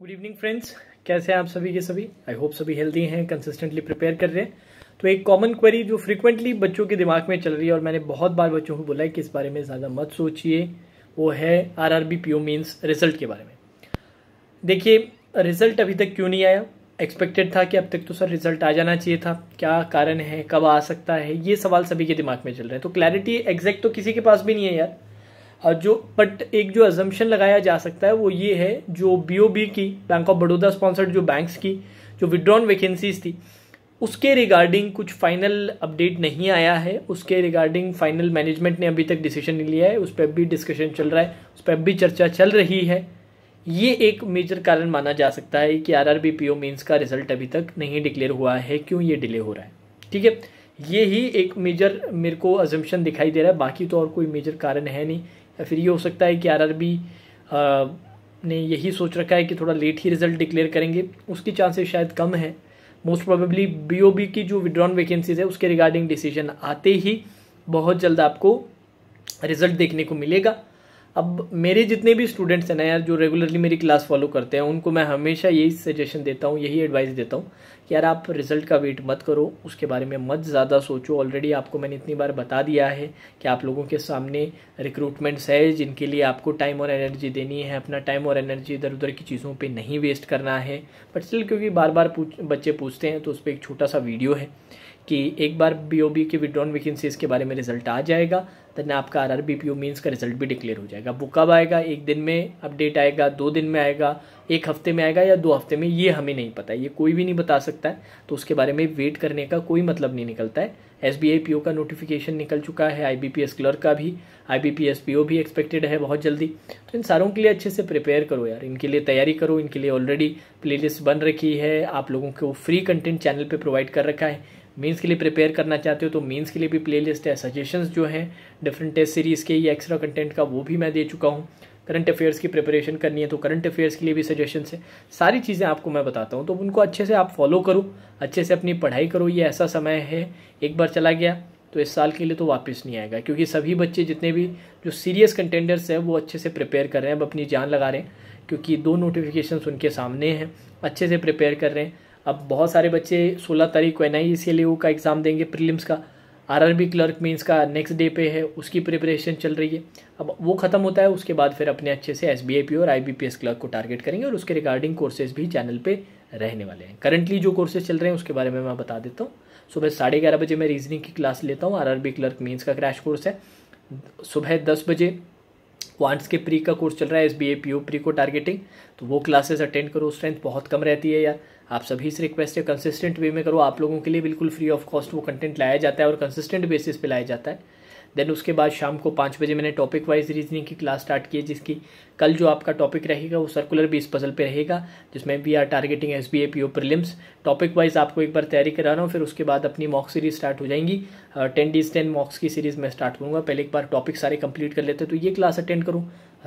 good evening friends कैसे हैं आप सभी के सभी आई होप सभी हेल्दी हैं कंसिस्टेंटली प्रिपेयर कर रहे हैं तो एक कॉमन क्वेरी जो फ्रिक्वेंटली बच्चों के दिमाग में चल रही है और मैंने बहुत बार बच्चों को बोला है कि इस बारे में ज़्यादा मत सोचिए वो है R R B P O mains result के बारे में देखिए रिजल्ट अभी तक क्यों नहीं आया एक्सपेक्टेड था कि अब तक तो सर रिजल्ट आ जाना चाहिए था क्या कारण है कब आ सकता है ये सवाल सभी के दिमाग में चल रहे हैं तो क्लैरिटी एग्जैक्ट तो किसी के पास भी नहीं है यार जो बट एक जो एजम्पन लगाया जा सकता है वो ये है जो बीओबी की बैंक ऑफ बड़ौदा स्पॉन्सर्ड जो बैंक्स की जो विड्रॉन वैकेंसीज थी उसके रिगार्डिंग कुछ फाइनल अपडेट नहीं आया है उसके रिगार्डिंग फाइनल मैनेजमेंट ने अभी तक डिसीजन नहीं लिया है उस पर भी डिस्कशन चल रहा है उस पर भी चर्चा चल रही है ये एक मेजर कारण माना जा सकता है कि R R B P O mains का रिजल्ट अभी तक नहीं डिक्लेयर हुआ है क्यों ये डिले हो रहा है ठीक है ये ही एक मेजर मेरे को अजम्पन दिखाई दे रहा है बाकी तो और कोई मेजर कारण है नहीं या फिर ये हो सकता है कि आर ने यही सोच रखा है कि थोड़ा लेट ही रिजल्ट डिक्लेयर करेंगे उसकी चांसेस शायद कम है मोस्ट प्रोबेबली बीओबी की जो विड्रॉन वैकेंसीज है उसके रिगार्डिंग डिसीजन आते ही बहुत जल्द आपको रिजल्ट देखने को मिलेगा अब मेरे जितने भी स्टूडेंट्स हैं ना यार जो रेगुलरली मेरी क्लास फॉलो करते हैं उनको मैं हमेशा यही सजेशन देता हूँ यही एडवाइस देता हूँ कि यार आप रिज़ल्ट का वेट मत करो उसके बारे में मत ज़्यादा सोचो ऑलरेडी आपको मैंने इतनी बार बता दिया है कि आप लोगों के सामने रिक्रूटमेंट्स है जिनके लिए आपको टाइम और एनर्जी देनी है अपना टाइम और एनर्जी इधर उधर की चीज़ों पर नहीं वेस्ट करना है बट स्टिल क्योंकि बार बार पूछ बच्चे पूछते हैं तो उस पर एक छोटा सा वीडियो है कि एक बार बी ओ बी के विड्रॉन वैकेंसीज के बारे में रिजल्ट आ जाएगा दैन आपका R R B P O mains का रिजल्ट भी डिक्लेयर हो जाएगा वो कब आएगा एक दिन में अपडेट आएगा दो दिन में आएगा एक हफ्ते में आएगा या दो हफ्ते में ये हमें नहीं पता है ये कोई भी नहीं बता सकता है तो उसके बारे में वेट करने का कोई मतलब नहीं निकलता है S B I P O का नोटिफिकेशन निकल चुका है I B P S clerk का भी I B P S P O भी एक्सपेक्टेड है बहुत जल्दी तो इन सारों के लिए अच्छे से प्रिपेयर करो यार इनके लिए तैयारी करो इनके लिए ऑलरेडी प्ले लिस्ट बन रखी है आप लोगों को फ्री कंटेंट चैनल पर प्रोवाइड कर रखा है मीन्स के लिए प्रिपेयर करना चाहते हो तो मीन्स के लिए भी प्लेलिस्ट है सजेशंस जो हैं डिफरेंट टेस्ट सीरीज़ के या एक्स्ट्रा कंटेंट का वो भी मैं दे चुका हूँ करंट अफेयर्स की प्रिपरेशन करनी है तो करंट अफेयर्स के लिए भी सजेशन है सारी चीज़ें आपको मैं बताता हूँ तो उनको अच्छे से आप फॉलो करो अच्छे से अपनी पढ़ाई करो ये ऐसा समय है एक बार चला गया तो इस साल के लिए तो वापस नहीं आएगा क्योंकि सभी बच्चे जितने भी जो सीरियस कंटेंडर्स हैं वो अच्छे से प्रिपेयर कर रहे हैं अब अपनी जान लगा रहे हैं क्योंकि दो नोटिफिकेशन उनके सामने हैं अच्छे से प्रिपेयर कर रहे हैं अब बहुत सारे बच्चे सोलह तारीख को एन आई e e का एग्ज़ाम देंगे प्रीलिम्स का आरआरबी क्लर्क मीन्स का नेक्स्ट डे पे है उसकी प्रिपरेशन चल रही है अब वो ख़त्म होता है उसके बाद फिर अपने अच्छे से एस पी और आई क्लर्क को टारगेट करेंगे और उसके रिगार्डिंग कोर्सेज भी चैनल पर रहने वाले हैं करंटली जो कोर्सेज चल रहे हैं उसके बारे में मैं बता देता हूँ सुबह साढ़े ग्यारह बजे मैं रीजनिंग की क्लास लेता हूँ आर क्लर्क मीन्स का क्रैश कोर्स है सुबह दस बजे क्वांट्स के प्री का कोर्स चल रहा है S B A P O pre को टारगेटिंग तो वो क्लासेस अटेंड करो स्ट्रेंथ बहुत कम रहती है यार आप सभी से रिक्वेस्ट है कंसिस्टेंट वे में करो आप लोगों के लिए बिल्कुल फ्री ऑफ कॉस्ट वो कंटेंट लाया जाता है और कंसिस्टेंट बेसिस पे लाया जाता है देन उसके बाद शाम को पाँच बजे मैंने टॉपिक वाइज रीजनिंग की क्लास स्टार्ट की है जिसकी कल जो आपका टॉपिक रहेगा वो सर्कुलर बीस पजल पे रहेगा जिसमें we are targeting S B A P O prelims topic wise आपको एक बार तैयारी करा रहा हूँ फिर उसके बाद अपनी मॉक सीरीज स्टार्ट हो जाएंगी टेन डीज टेन मॉक्स की सीरीज़ मैं स्टार्ट करूँगा पहले एक बार टॉपिक सारे कंप्लीट कर लेते हैं तो ये क्लास अटेंड करूँ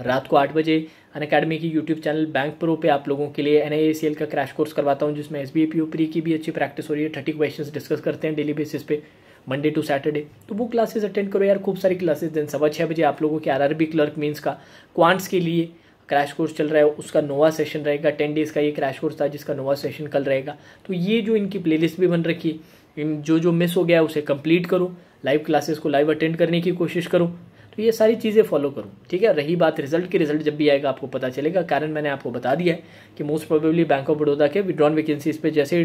रात को आठ बजे अन अकेडमी की यूट्यूब चैनल बैंक प्रो पे आप लोगों के लिए एन का क्रैश कोर्स करवाता हूँ जिसमें S B A P O pre की भी अच्छी प्रैक्टिस हो रही है थर्टी क्वेश्चन डिस्कस करते हैं डेली बेसिस पे मंडे टू सैटरडे तो वो क्लासेस अटेंड करो यार खूब सारी क्लासेस देन सवा छः बजे आप लोगों के आर क्लर्क मीन्स का क्वांट्स के लिए क्रैश कोर्स चल रहा है उसका नोवा सेशन रहेगा टेन डेज़ का ये क्रैश कोर्स था जिसका नोवा सेशन कल रहेगा तो ये जो इनकी प्लेलिस्ट भी बन रखी है इन जो जो मिस हो गया उसे कंप्लीट करो लाइव क्लासेस को लाइव अटेंड करने की कोशिश करो तो ये सारी चीज़ें फॉलो करूँ ठीक है रही बात रिजल्ट की रिजल्ट जब भी आएगा आपको पता चलेगा कारण मैंने आपको बता दिया है कि most probably bank of Baroda के विड्रॉन वैकेंसीज पे जैसे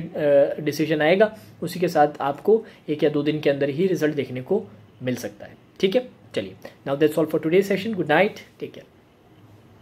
डिसीजन आएगा उसी के साथ आपको एक या दो दिन के अंदर ही रिजल्ट देखने को मिल सकता है ठीक है चलिए now that's all for today session good night take care